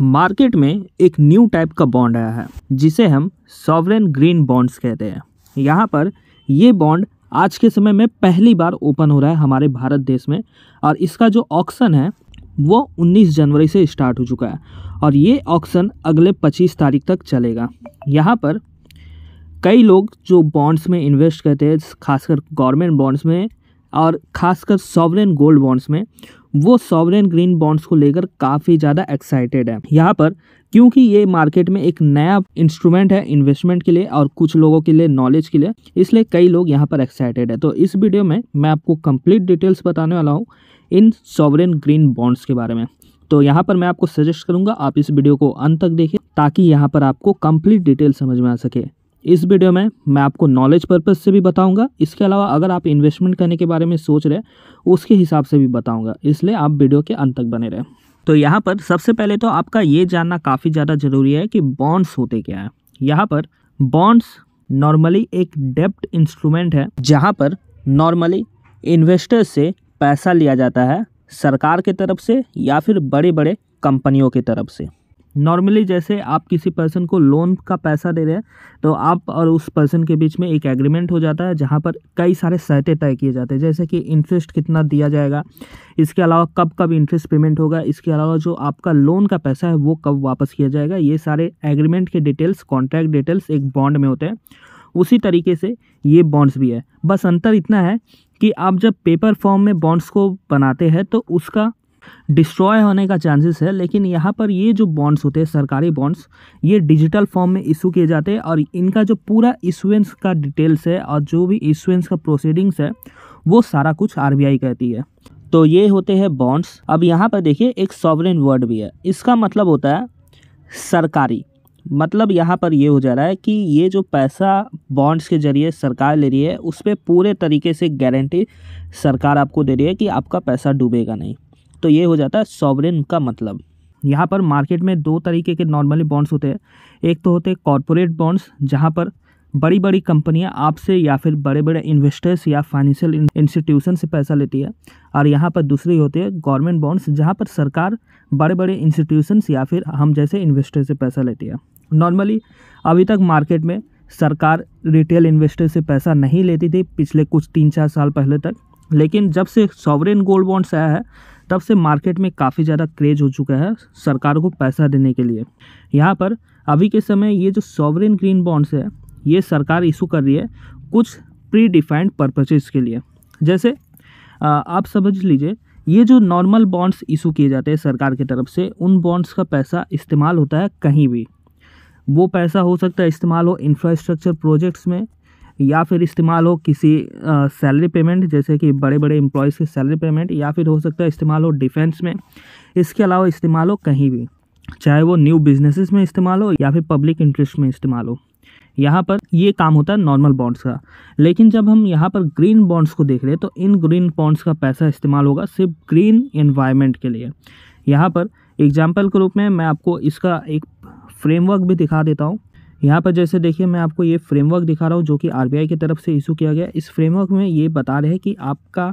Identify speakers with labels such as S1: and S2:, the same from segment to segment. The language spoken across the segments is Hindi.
S1: मार्केट में एक न्यू टाइप का बॉन्ड आया है जिसे हम सॉवरेन ग्रीन बॉन्ड्स कहते हैं यहाँ पर ये बॉन्ड आज के समय में पहली बार ओपन हो रहा है हमारे भारत देश में और इसका जो ऑक्शन है वो 19 जनवरी से स्टार्ट हो चुका है और ये ऑक्शन अगले 25 तारीख तक चलेगा यहाँ पर कई लोग जो बॉन्ड्स में इन्वेस्ट करते हैं खासकर गवर्नमेंट बॉन्ड्स में और खासकर सॉवरेन गोल्ड बॉन्ड्स में वो सॉवरेन ग्रीन बॉन्ड्स को लेकर काफ़ी ज़्यादा एक्साइटेड है यहाँ पर क्योंकि ये मार्केट में एक नया इंस्ट्रूमेंट है इन्वेस्टमेंट के लिए और कुछ लोगों के लिए नॉलेज के लिए इसलिए कई लोग यहाँ पर एक्साइटेड है तो इस वीडियो में मैं आपको कंप्लीट डिटेल्स बताने वाला हूँ इन सॉवरेन ग्रीन बॉन्ड्स के बारे में तो यहाँ पर मैं आपको सजेस्ट करूँगा आप इस वीडियो को अंत तक देखें ताकि यहाँ पर आपको कंप्लीट डिटेल समझ में आ सके इस वीडियो में मैं आपको नॉलेज पर्पज़ से भी बताऊंगा इसके अलावा अगर आप इन्वेस्टमेंट करने के बारे में सोच रहे उसके हिसाब से भी बताऊंगा इसलिए आप वीडियो के अंत तक बने रहें तो यहाँ पर सबसे पहले तो आपका ये जानना काफ़ी ज़्यादा ज़रूरी है कि बॉन्ड्स होते क्या है यहाँ पर बॉन्ड्स नॉर्मली एक डेप्ट इंस्ट्रूमेंट है जहाँ पर नॉर्मली इन्वेस्टर्स से पैसा लिया जाता है सरकार के तरफ से या फिर बड़े बड़े कंपनियों की तरफ से नॉर्मली जैसे आप किसी पर्सन को लोन का पैसा दे रहे हैं तो आप और उस पर्सन के बीच में एक एग्रीमेंट हो जाता है जहाँ पर कई सारे शर्तें तय किए जाते हैं जैसे कि इंटरेस्ट कितना दिया जाएगा इसके अलावा कब कब इंटरेस्ट पेमेंट होगा इसके अलावा जो आपका लोन का पैसा है वो कब वापस किया जाएगा ये सारे एग्रीमेंट के डिटेल्स कॉन्ट्रैक्ट डिटेल्स एक बॉन्ड में होते हैं उसी तरीके से ये बॉन्ड्स भी है बस अंतर इतना है कि आप जब पेपर फॉर्म में बॉन्ड्स को बनाते हैं तो उसका डिस्ट्रॉय होने का चांसेस है लेकिन यहाँ पर ये जो बॉन्ड्स होते हैं सरकारी बॉन्ड्स ये डिजिटल फॉर्म में इशू किए जाते हैं और इनका जो पूरा इशुएंस का डिटेल्स है और जो भी इशुएंस का प्रोसीडिंग्स है वो सारा कुछ आर कहती है तो ये होते हैं बॉन्ड्स अब यहाँ पर देखिए एक सॉवरेन वर्ड भी है इसका मतलब होता है सरकारी मतलब यहाँ पर ये हो जा रहा है कि ये जो पैसा बॉन्ड्स के जरिए सरकार ले रही है उस पर पूरे तरीके से गारंटी सरकार आपको दे रही है कि आपका पैसा डूबेगा नहीं तो ये हो जाता है सॉवरेन का मतलब यहाँ पर मार्केट में दो तरीके के नॉर्मली बॉन्ड्स होते हैं एक तो होते हैं कॉरपोरेट बॉन्ड्स जहाँ पर बड़ी बड़ी कंपनियाँ आपसे या फिर बड़े बड़े इन्वेस्टर्स या फाइनेंशियल इंस्टीट्यूशन से पैसा लेती है और यहाँ पर दूसरी होती है गवर्नमेंट बॉन्ड्स जहाँ पर सरकार बड़े बड़े इंस्टीट्यूशंस या फिर हम जैसे इन्वेस्टर से पैसा लेती है नॉर्मली अभी तक मार्केट में सरकार रिटेल इन्वेस्टर से पैसा नहीं लेती थी पिछले कुछ तीन चार साल पहले तक लेकिन जब से सॉवरेन गोल्ड बॉन्ड्स आया है तब से मार्केट में काफ़ी ज़्यादा क्रेज हो चुका है सरकार को पैसा देने के लिए यहाँ पर अभी के समय ये जो सॉवरेन ग्रीन बॉन्ड्स है ये सरकार इशू कर रही है कुछ प्री डिफाइंड पर्पजेज़ के लिए जैसे आप समझ लीजिए ये जो नॉर्मल बॉन्ड्स इशू किए जाते हैं सरकार की तरफ से उन बॉन्ड्स का पैसा इस्तेमाल होता है कहीं भी वो पैसा हो सकता है इस्तेमाल हो इंफ्रास्ट्रक्चर प्रोजेक्ट्स में या फिर इस्तेमाल हो किसी सैलरी पेमेंट जैसे कि बड़े बड़े एम्प्लॉयज़ की सैलरी पेमेंट या फिर हो सकता है इस्तेमाल हो डिफेंस में इसके अलावा इस्तेमाल हो कहीं भी चाहे वो न्यू बिजनेसेस में इस्तेमाल हो या फिर पब्लिक इंटरेस्ट में इस्तेमाल हो यहाँ पर ये काम होता है नॉर्मल बॉन्ड्स का लेकिन जब हम यहाँ पर ग्रीन बॉन्ड्स को देख रहे हैं तो इन ग्रीन बॉन्ड्स का पैसा इस्तेमाल होगा सिर्फ ग्रीन एनवायरनमेंट के लिए यहाँ पर एग्जाम्पल के रूप में मैं आपको इसका एक फ्रेमवर्क भी दिखा देता हूँ यहाँ पर जैसे देखिए मैं आपको ये फ्रेमवर्क दिखा रहा हूँ जो कि आरबीआई की तरफ से इशू किया गया इस फ्रेमवर्क में ये बता रहे हैं कि आपका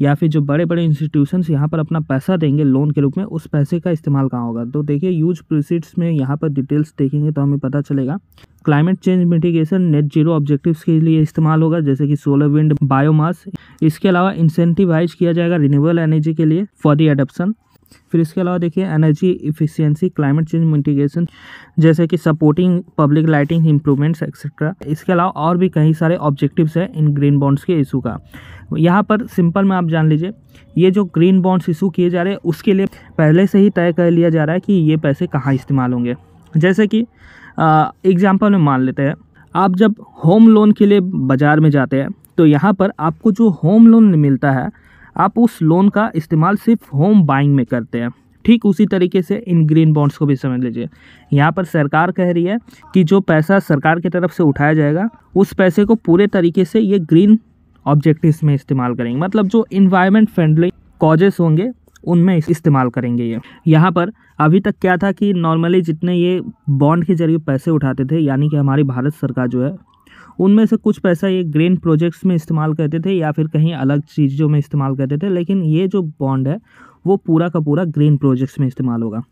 S1: या फिर जो बड़े बड़े इंस्टीट्यूशंस यहाँ पर अपना पैसा देंगे लोन के रूप में उस पैसे का इस्तेमाल कहाँ होगा तो देखिए यूज प्रोसीड्स में यहाँ पर डिटेल्स देखेंगे तो हमें पता चलेगा climate change mitigation net zero objectives के लिए इस्तेमाल होगा जैसे कि सोलर विंड बायोमास इसके अलावा इंसेंटिवाइज किया जाएगा रिन्यूबल एनर्जी के लिए फॉर दी एडप्शन फिर इसके अलावा देखिए energy efficiency climate change mitigation जैसे कि supporting public lighting improvements etcetera इसके अलावा और भी कई सारे ऑब्जेक्टिव्स हैं इन ग्रीन बॉन्ड्स के इशू का यहाँ पर सिंपल में आप जान लीजिए ये जो ग्रीन बॉन्ड्स इशू किए जा रहे हैं उसके लिए पहले से ही तय कर लिया जा रहा है कि ये पैसे कहाँ इस्तेमाल होंगे जैसे कि एग्जाम्पल में मान लेते हैं आप जब होम लोन के लिए बाज़ार में जाते हैं तो यहाँ पर आपको जो होम लोन मिलता है आप उस लोन का इस्तेमाल सिर्फ होम बाइंग में करते हैं ठीक उसी तरीके से इन ग्रीन बॉन्ड्स को भी समझ लीजिए यहाँ पर सरकार कह रही है कि जो पैसा सरकार की तरफ से उठाया जाएगा उस पैसे को पूरे तरीके से ये ग्रीन ऑब्जेक्टिव्स में इस्तेमाल करेंगे मतलब जो इन्वायरमेंट फ्रेंडली कॉजेस होंगे उनमें इस्तेमाल करेंगे ये यहाँ पर अभी तक क्या था कि नॉर्मली जितने ये बॉन्ड के जरिए पैसे उठाते थे यानी कि हमारी भारत सरकार जो है उनमें से कुछ पैसा ये ग्रीन प्रोजेक्ट्स में इस्तेमाल करते थे या फिर कहीं अलग चीज़ों में इस्तेमाल करते थे लेकिन ये जो बॉन्ड है वो पूरा का पूरा ग्रीन प्रोजेक्ट्स में इस्तेमाल होगा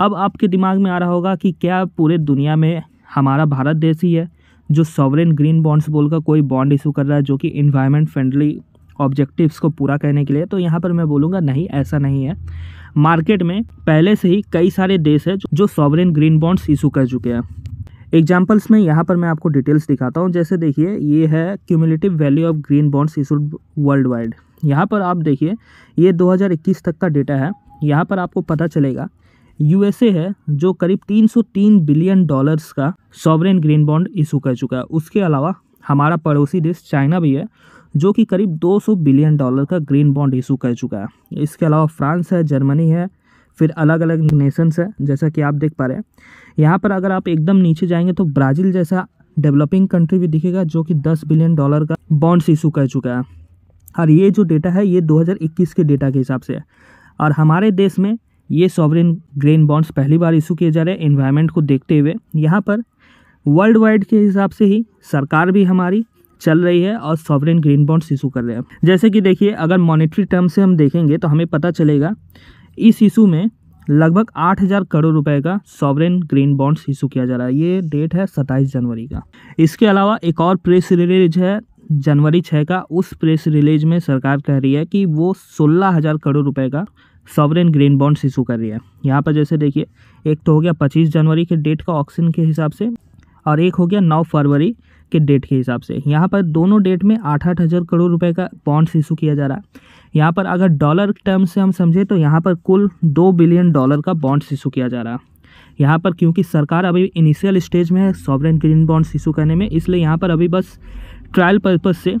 S1: अब आपके दिमाग में आ रहा होगा कि क्या पूरे दुनिया में हमारा भारत देश ही है जो सॉवरेन ग्रीन बॉन्ड्स बोलकर कोई बॉन्ड इशू कर रहा है जो कि इन्वायरमेंट फ्रेंडली ऑब्जेक्टिव्स को पूरा करने के लिए तो यहाँ पर मैं बोलूँगा नहीं ऐसा नहीं है मार्केट में पहले से ही कई सारे देश हैं जो सॉवरेन ग्रीन बॉन्ड्स इशू कर चुके हैं एग्जाम्पल्स में यहाँ पर मैं आपको डिटेल्स दिखाता हूँ जैसे देखिए ये है cumulative value of green bonds issued worldwide यहाँ पर आप देखिए ये 2021 तक का डेटा है यहाँ पर आपको पता चलेगा यूएसए है जो करीब 303 बिलियन डॉलर्स का सॉवरेन ग्रीन बॉन्ड इशू कर चुका है उसके अलावा हमारा पड़ोसी देश चाइना भी है जो कि करीब 200 बिलियन डॉलर का ग्रीन बॉन्ड इशू कर चुका है इसके अलावा फ्रांस है जर्मनी है फिर अलग अलग नेशंस है जैसा कि आप देख पा रहे हैं यहाँ पर अगर आप एकदम नीचे जाएंगे तो ब्राज़ील जैसा डेवलपिंग कंट्री भी दिखेगा जो कि 10 बिलियन डॉलर का बॉन्ड्स इशू कर चुका है और ये जो डेटा है ये 2021 के डेटा के हिसाब से है और हमारे देश में ये सॉवरिन ग्रेन बॉन्ड्स पहली बार इशू किए जा रहे हैं इन्वायरमेंट को देखते हुए यहाँ पर वर्ल्ड वाइड के हिसाब से ही सरकार भी हमारी चल रही है और सॉवरिन ग्रीन बॉन्ड्स इशू कर रहे हैं जैसे कि देखिए अगर मॉनेटरी टर्म से हम देखेंगे तो हमें पता चलेगा इस इशू में लगभग आठ हज़ार करोड़ रुपए का सॉवरेन ग्रीन बॉन्ड्स इशू किया जा रहा है ये डेट है सत्ताईस जनवरी का इसके अलावा एक और प्रेस रिलीज है जनवरी छः का उस प्रेस रिलीज में सरकार कह रही है कि वो सोलह हज़ार करोड़ रुपए का सॉवरेन ग्रीन बॉन्ड्स इशू कर रही है यहाँ पर जैसे देखिए एक तो हो गया पच्चीस जनवरी के डेट का ऑक्सीजन के हिसाब से और एक हो गया नौ फरवरी के डेट के हिसाब से यहाँ पर दोनों डेट में आठ आठ हज़ार करोड़ रुपए का बॉन्ड्स इशू किया जा रहा है यहाँ पर अगर डॉलर टर्म से हम समझे तो यहाँ पर कुल दो बिलियन डॉलर का बॉन्ड्स इशू किया जा रहा है यहाँ पर क्योंकि सरकार अभी इनिशियल स्टेज में है सॉवरेन ग्रीन बॉन्ड्स इशू करने में इसलिए यहाँ पर अभी बस ट्रायल पर्पज़ से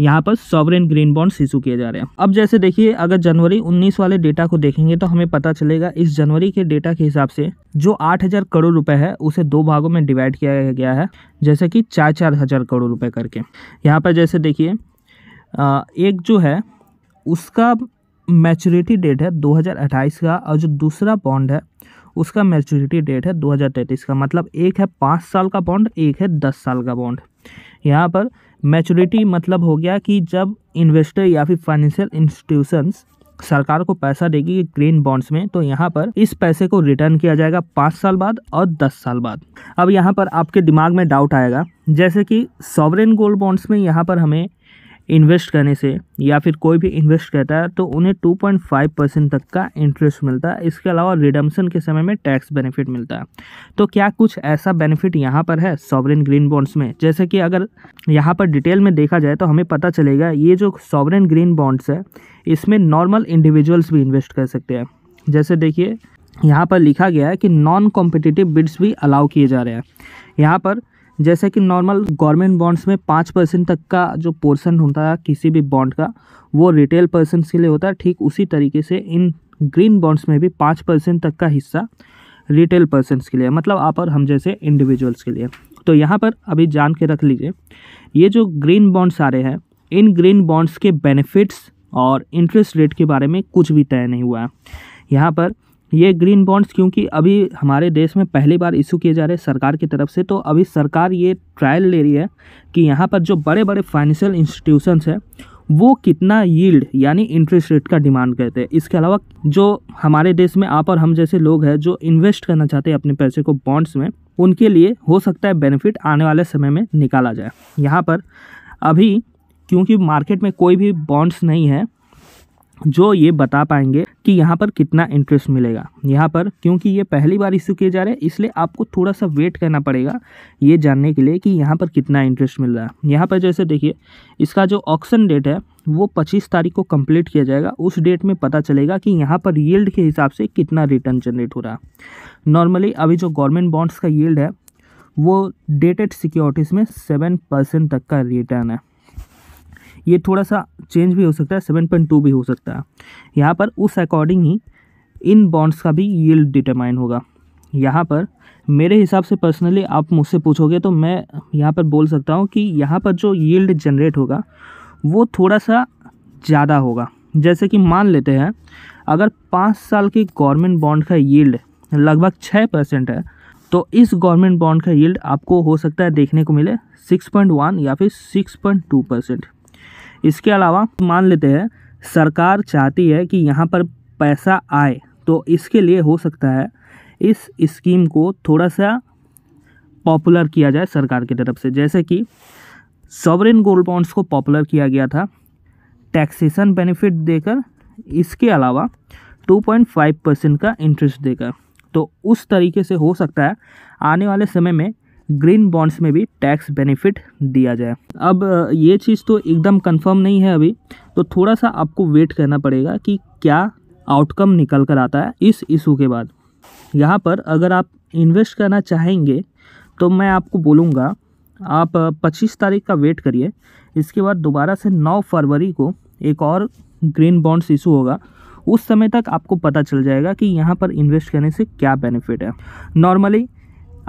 S1: यहाँ पर सॉवरेन ग्रीन बॉन्ड इशू किए जा रहे हैं अब जैसे देखिए अगर जनवरी 19 वाले डेटा को देखेंगे तो हमें पता चलेगा इस जनवरी के डेटा के हिसाब से जो 8000 करोड़ रुपए है उसे दो भागों में डिवाइड किया गया है जैसे कि चार चार हज़ार करोड़ रुपए करके यहाँ पर जैसे देखिए एक जो है उसका मैच्योरिटी डेट है दो का और जो दूसरा बॉन्ड है उसका मैच्योरिटी डेट है दो का मतलब एक है पाँच साल का बॉन्ड एक है दस साल का बॉन्ड यहाँ पर मेचोरिटी मतलब हो गया कि जब इन्वेस्टर या फिर फाइनेंशियल इंस्टीट्यूशंस सरकार को पैसा देगी ग्रीन बॉन्ड्स में तो यहाँ पर इस पैसे को रिटर्न किया जाएगा पाँच साल बाद और दस साल बाद अब यहाँ पर आपके दिमाग में डाउट आएगा जैसे कि सॉवरेन गोल्ड बॉन्ड्स में यहाँ पर हमें इन्वेस्ट करने से या फिर कोई भी इन्वेस्ट करता है तो उन्हें 2.5 परसेंट तक का इंटरेस्ट मिलता है इसके अलावा रिडम्सन के समय में टैक्स बेनिफिट मिलता है तो क्या कुछ ऐसा बेनिफिट यहाँ पर है सॉवरेन ग्रीन बॉन्ड्स में जैसे कि अगर यहाँ पर डिटेल में देखा जाए तो हमें पता चलेगा ये जो सॉवरेन ग्रीन बॉन्ड्स है इसमें नॉर्मल इंडिविजुअल्स भी इन्वेस्ट कर सकते हैं जैसे देखिए यहाँ पर लिखा गया है कि नॉन कॉम्पिटिटिव बिड्स भी अलाउ किए जा रहे हैं यहाँ पर जैसे कि नॉर्मल गवर्नमेंट बॉन्ड्स में पाँच परसेंट तक का जो पोर्सन होता है किसी भी बॉन्ड का वो रिटेल पर्सन के लिए होता है ठीक उसी तरीके से इन ग्रीन बॉन्ड्स में भी पाँच परसेंट तक का हिस्सा रिटेल पर्सन के लिए मतलब आप और हम जैसे इंडिविजुअल्स के लिए तो यहाँ पर अभी जान के रख लीजिए ये जो ग्रीन बॉन्ड्स आ रहे हैं इन ग्रीन बॉन्ड्स के बेनिफिट्स और इंटरेस्ट रेट के बारे में कुछ भी तय नहीं हुआ है यहाँ पर ये ग्रीन बॉन्ड्स क्योंकि अभी हमारे देश में पहली बार इशू किए जा रहे हैं सरकार की तरफ से तो अभी सरकार ये ट्रायल ले रही है कि यहाँ पर जो बड़े बड़े फाइनेंशियल इंस्टीट्यूशंस हैं वो कितना यील्ड यानी इंटरेस्ट रेट का डिमांड करते हैं इसके अलावा जो हमारे देश में आप और हम जैसे लोग हैं जो इन्वेस्ट करना चाहते हैं अपने पैसे को बॉन्ड्स में उनके लिए हो सकता है बेनिफिट आने वाले समय में निकाला जाए यहाँ पर अभी क्योंकि मार्केट में कोई भी बॉन्ड्स नहीं है जो ये बता पाएंगे कि यहाँ पर कितना इंटरेस्ट मिलेगा यहाँ पर क्योंकि ये पहली बार इशू किए जा रहे हैं इसलिए आपको थोड़ा सा वेट करना पड़ेगा ये जानने के लिए कि यहाँ पर कितना इंटरेस्ट मिल रहा है यहाँ पर जैसे देखिए इसका जो ऑक्शन डेट है वो पच्चीस तारीख को कंप्लीट किया जाएगा उस डेट में पता चलेगा कि यहाँ पर येल्ड के हिसाब से कितना रिटर्न जनरेट हो रहा है नॉर्मली अभी जो गवर्नमेंट बॉन्ड्स का यील्ड है वो डेटेड सिक्योरिटीज़ में सेवन परसेंट तक का रिटर्न है ये थोड़ा सा चेंज भी हो सकता है सेवन पॉइंट टू भी हो सकता है यहाँ पर उस अकॉर्डिंग ही इन बॉन्ड्स का भी यील्ड डिटरमाइन होगा यहाँ पर मेरे हिसाब से पर्सनली आप मुझसे पूछोगे तो मैं यहाँ पर बोल सकता हूँ कि यहाँ पर जो यील्ड जनरेट होगा वो थोड़ा सा ज़्यादा होगा जैसे कि मान लेते हैं अगर पाँच साल के गवर्नमेंट बॉन्ड का यील्ड लगभग छः परसेंट है तो इस गवर्नमेंट बॉन्ड का यील्ड आपको हो सकता है देखने को मिले वन या फिर टू परसेंट इसके अलावा मान लेते हैं सरकार चाहती है कि यहाँ पर पैसा आए तो इसके लिए हो सकता है इस स्कीम को थोड़ा सा पॉपुलर किया जाए सरकार की तरफ से जैसे कि सॉवरिन गोल्ड बॉन्ड्स को पॉपुलर किया गया था टैक्सेशन बेनिफिट देकर इसके अलावा 2.5 परसेंट का इंटरेस्ट देकर तो उस तरीके से हो सकता है आने वाले समय में ग्रीन बॉन्ड्स में भी टैक्स बेनिफिट दिया जाए अब ये चीज़ तो एकदम कंफर्म नहीं है अभी तो थोड़ा सा आपको वेट करना पड़ेगा कि क्या आउटकम निकल कर आता है इस इशू के बाद यहाँ पर अगर आप इन्वेस्ट करना चाहेंगे तो मैं आपको बोलूँगा आप पच्चीस तारीख का वेट करिए इसके बाद दोबारा से नौ फरवरी को एक और ग्रीन बॉन्ड्स इशू होगा उस समय तक आपको पता चल जाएगा कि यहाँ पर इन्वेस्ट करने से क्या बेनिफिट है नॉर्मली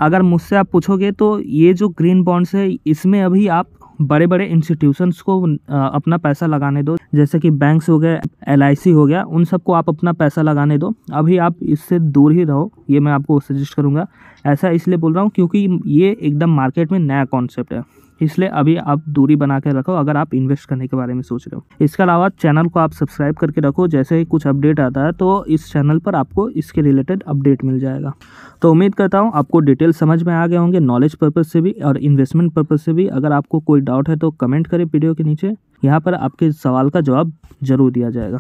S1: अगर मुझसे आप पूछोगे तो ये जो ग्रीन बॉन्ड्स है इसमें अभी आप बड़े बड़े इंस्टीट्यूशंस को अपना पैसा लगाने दो जैसे कि बैंक्स हो गए एल हो गया उन सबको आप अपना पैसा लगाने दो अभी आप इससे दूर ही रहो ये मैं आपको सजेस्ट करूँगा ऐसा इसलिए बोल रहा हूँ क्योंकि ये एकदम मार्केट में नया कॉन्सेप्ट है इसलिए अभी आप दूरी बना के रखो अगर आप इन्वेस्ट करने के बारे में सोच रहे हो इसके अलावा चैनल को आप सब्सक्राइब करके रखो जैसे ही कुछ अपडेट आता है तो इस चैनल पर आपको इसके रिलेटेड अपडेट मिल जाएगा तो उम्मीद करता हूँ आपको डिटेल समझ में आ गए होंगे नॉलेज पर्पज़ से भी और इन्वेस्टमेंट पर्पज़ से भी अगर आपको कोई डाउट है तो कमेंट करें वीडियो के नीचे यहाँ पर आपके सवाल का जवाब जरूर दिया जाएगा